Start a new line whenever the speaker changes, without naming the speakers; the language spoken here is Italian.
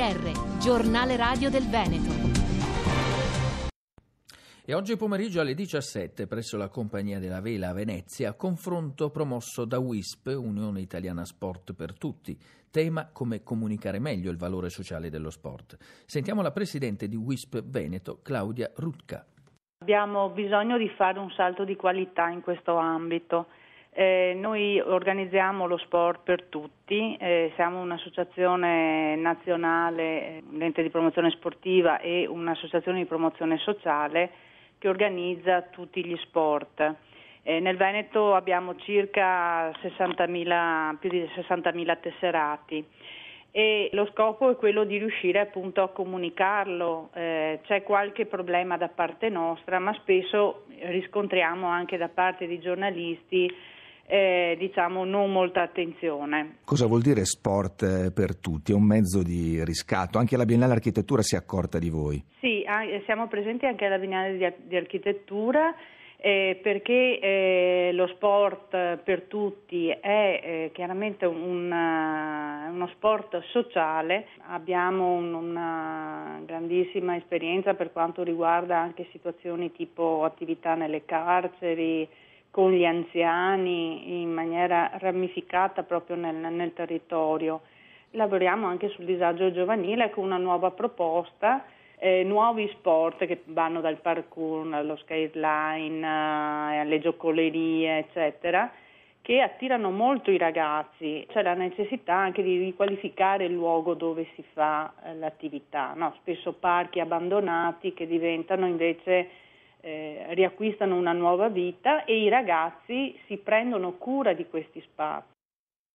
GR, giornale radio del Veneto.
E oggi pomeriggio alle 17 presso la Compagnia della Vela a Venezia, confronto promosso da WISP, Unione Italiana Sport per Tutti, tema come comunicare meglio il valore sociale dello sport. Sentiamo la presidente di WISP Veneto, Claudia Rutka.
Abbiamo bisogno di fare un salto di qualità in questo ambito. Eh, noi organizziamo lo sport per tutti, eh, siamo un'associazione nazionale, eh, un ente di promozione sportiva e un'associazione di promozione sociale che organizza tutti gli sport. Eh, nel Veneto abbiamo circa 60.000, più di 60.000 tesserati e lo scopo è quello di riuscire appunto a comunicarlo. Eh, c'è qualche problema da parte nostra, ma spesso riscontriamo anche da parte di giornalisti eh, diciamo non molta attenzione.
Cosa vuol dire sport eh, per tutti? È un mezzo di riscatto? Anche la Biennale Architettura si è accorta di voi?
Sì, ah, eh, siamo presenti anche alla Biennale di Architettura. Eh, perché eh, lo sport eh, per tutti è eh, chiaramente una, uno sport sociale, abbiamo un, una grandissima esperienza per quanto riguarda anche situazioni tipo attività nelle carceri, con gli anziani in maniera ramificata proprio nel, nel territorio. Lavoriamo anche sul disagio giovanile con una nuova proposta eh, nuovi sport che vanno dal parkour allo skateline eh, alle giocolerie eccetera che attirano molto i ragazzi, c'è la necessità anche di riqualificare il luogo dove si fa eh, l'attività, no? spesso parchi abbandonati che diventano invece eh, riacquistano una nuova vita e i ragazzi si prendono cura di questi spazi.